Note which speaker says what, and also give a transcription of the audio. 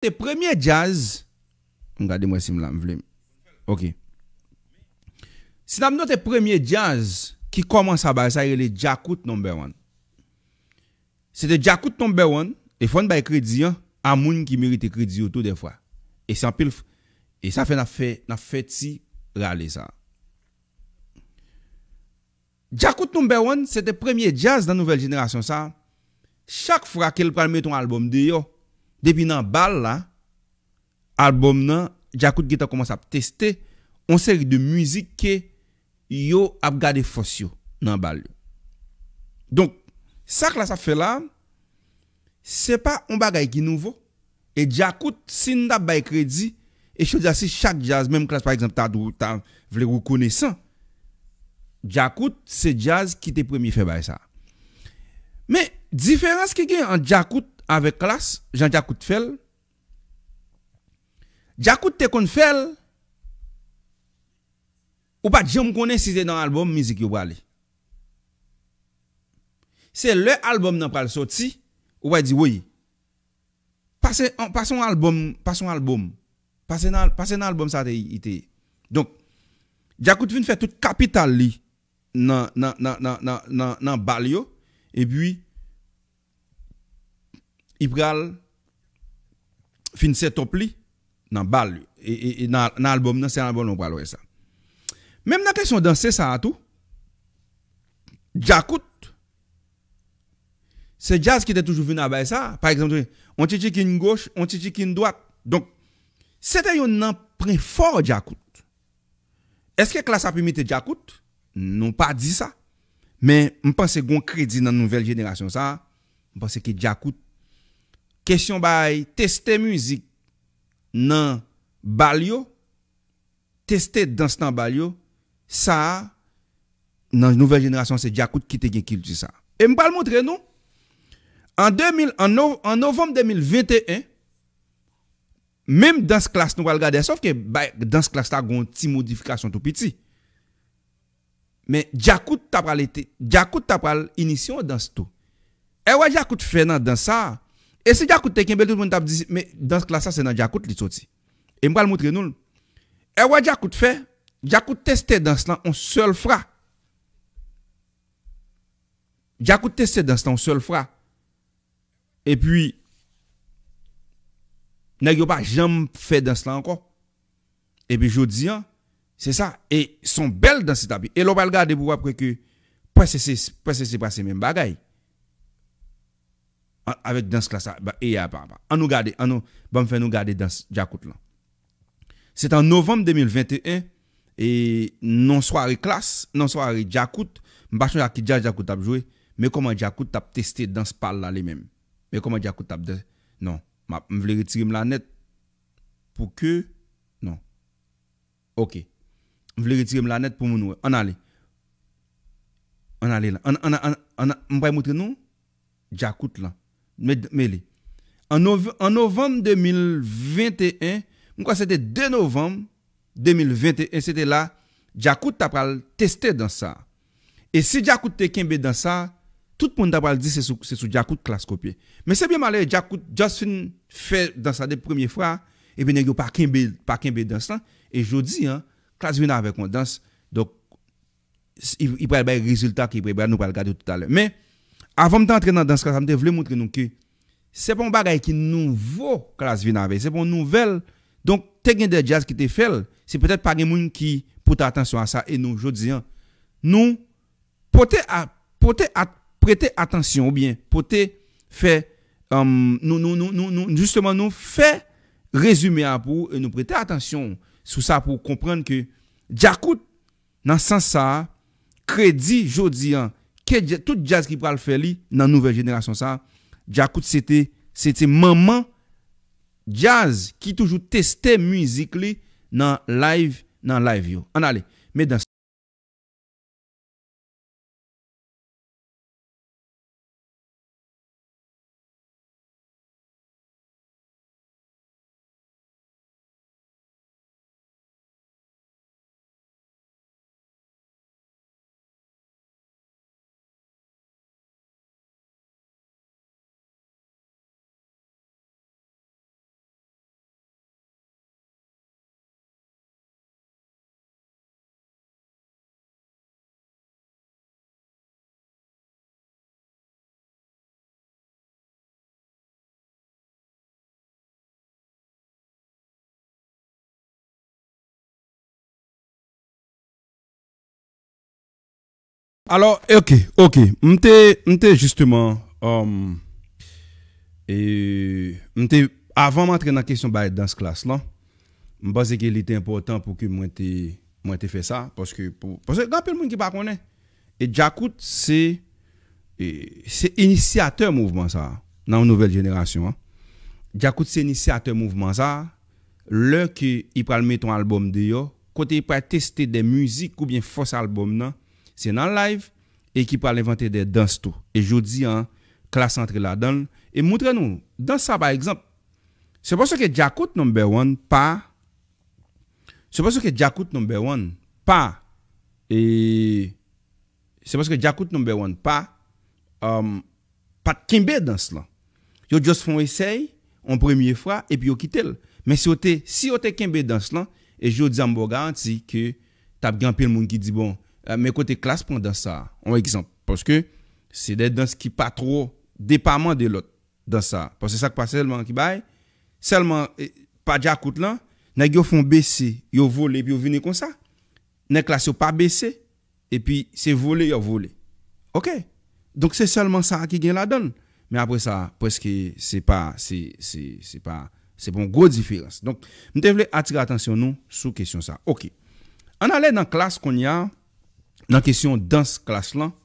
Speaker 1: Te premye jazz Ngade mwen sim lan vle mi Ok Si nam note premye jazz Ki koman sa ba sa yere le Jakout No. 1 Se te Jakout No. 1 E fon bay kredzi yo Amoun ki merite kredzi yo tout de fwa E san pil fwa E san fe na fet si rale sa Jakout No. 1 Se te premye jazz dan nouvel jenerasyon sa Chak fwa kel pralme ton album De yo Depi nan bal la, albom nan, jakout ge ta komanse ap teste, on seri de muzik ke, yo ap gade fos yo nan bal. Donk, sa klas a fe la, se pa on bagay ki nouvo, e jakout sin da bay kredi, e chou di ase chak jazz, menm klas par exemple ta vle rukone san, jakout se jazz ki te premye fe bay sa. Me, diferans ke gen an jakout, avèk klas, jan jakout fèl, jakout te kon fèl, ou pa djèm konen si zè nan albòm mizik yo wale. Se lè albòm nan pral sò ti, ou pa di wè, pase nan albòm sa te ite. Donk, jakout vin fè tout kapital li, nan bal yo, e bi wè, i pral fin setop li nan bal, e, e, e, nan albom nan sen albom loun pral wè sa. Mem nan kesyon dan se sa a tou, djakout, se jazz ki te toujou voun nan bay sa, par exemple, on ti chik yon goch, on ti chik yon dwak, donk, se te yon nan pren for djakout, eske klas api mi te djakout? Nou pa di sa, men mpense goun kredi nan nouvel jenerasyon sa, mpense ki djakout, Kèsyon bay, testè müzik nan balyo, testè dans nan balyo, sa nan nouvel jenrasyon se djakout ki te genkil di sa. E mbal moutre nou, an novem 2021, mèm dans klas nou wal gade, saf ke dans klas ta goun ti modifikasyon tou piti, men djakout tapal inisyon ou dans tou, e wajakout fè nan dans sa, E se diakout teken belou moun tab disi, me dans klasa se nan diakout li soti. E mwal moutre nou. E waj diakout fe, diakout teste dans lan, on sol fra. Diyakout teste dans lan, on sol fra. E pi, ne yon pa jam fe dans lan ankon. E pi jodi an, se sa, e son bel dans se tabi. E lopal gade pou wap preke, prese se, prese se prase men bagay. avèk dans klas a, an nou gade, an nou, bèm fè nou gade dans jakout lan. Sè tan novem 2021, e, non swari klas, non swari jakout, mbè chou ya ki dja jakout ap jwè, mè koman jakout ap testè dans pal la lè mèm, mè koman jakout ap dè, non, mbè vle ritir m la net, pou kè, non, ok, mbè vle ritir m la net pou moun wè, an ale, an ale lan, an, an, an, mbè moutre nou, jakout lan, Mais En, en, novembre 2021, c'était 2 novembre 2021, c'était là, Jakout t'a testé dans ça. Et si Jakout t'a kembe dans ça, tout le monde a dit c'est sous sou Jakout classe copier. Mais c'est bien malheur Jakout Justin fait dans ça des premières fois, et bien il pas a pas kembe dans ça. Et je dis, hein, classe vient avec moi danse, donc il, peut y avoir des résultats qui peuvent nous parler tout à l'heure. Mais, Avom tan tre nan dans kalas, an te vle mwotre nou ki, se pon bagay ki nou vwo kalas vin an vey, se pon nouvel, donk te gen de jazz ki te fel, se petet pa gen mwen ki pote atensyon an sa, e nou jodi an, nou pote prete atensyon ou bien, pote fe, nou nou nou nou nou nou, justeman nou fe rezume an pou, e nou prete atensyon, sou sa pou komprende ki, diakout nan san sa, kredi jodi an, Tout jazz ki pral fè li nan nouvel jenèrasyon sa, di akout sè te, sè te maman jazz ki toujou testè muzik li nan live yo. An ale, medans. Alors, eh, ok, ok. Mwen te, mwen te, justyman, um, e, mwen te, avan mwen tre nan kesyon ba ete dans klas lan, mwen base ke li te important pou ki mwen te, mwen te fe sa, poske, poske, gwape l moun ki pa konen. E Djakout, se, se inisiateur mouvman sa, nan nouvel jenerasyon, an. Djakout se inisiateur mouvman sa, lè ki, i pralme ton alboum de yo, kote i pralmè testè de müzik koubyen fos alboum nan, ti nan live, e ki pa l'invente de danse tou. E joudi an, klas antre la dan, e moutre nou, danse sa pa ekzamp, se baso ke Jakout No. 1 pa, se baso ke Jakout No. 1 pa, e, se baso ke Jakout No. 1 pa, pat kimbe danse lan. Yo jous fon esey, an premye fwa, epi yo kitel. Men si yo te, si yo te kimbe danse lan, e joudi an mbo garanti, ki tab gen pèl moun ki di bon, Euh, mais côté classe pendant ça, un exemple. Parce que c'est des danses qui pas trop département de l'autre dans ça. Parce que ça qui passe seulement qui baille, seulement eh, pas de jacout là, les gens font baisser, ils volent et ils viennent comme ça. Les classes ne pas baisser et puis c'est volé, ils volent. Ok? Donc c'est seulement ça qui gagne la donne. Mais après ça, presque c'est pas, c'est, c'est, c'est pas, c'est pas une grosse différence. Donc, nous devons attirer l'attention nous sur question ça. Ok. On allait dans la classe qu'on y a, nan kesyon dans klas lan,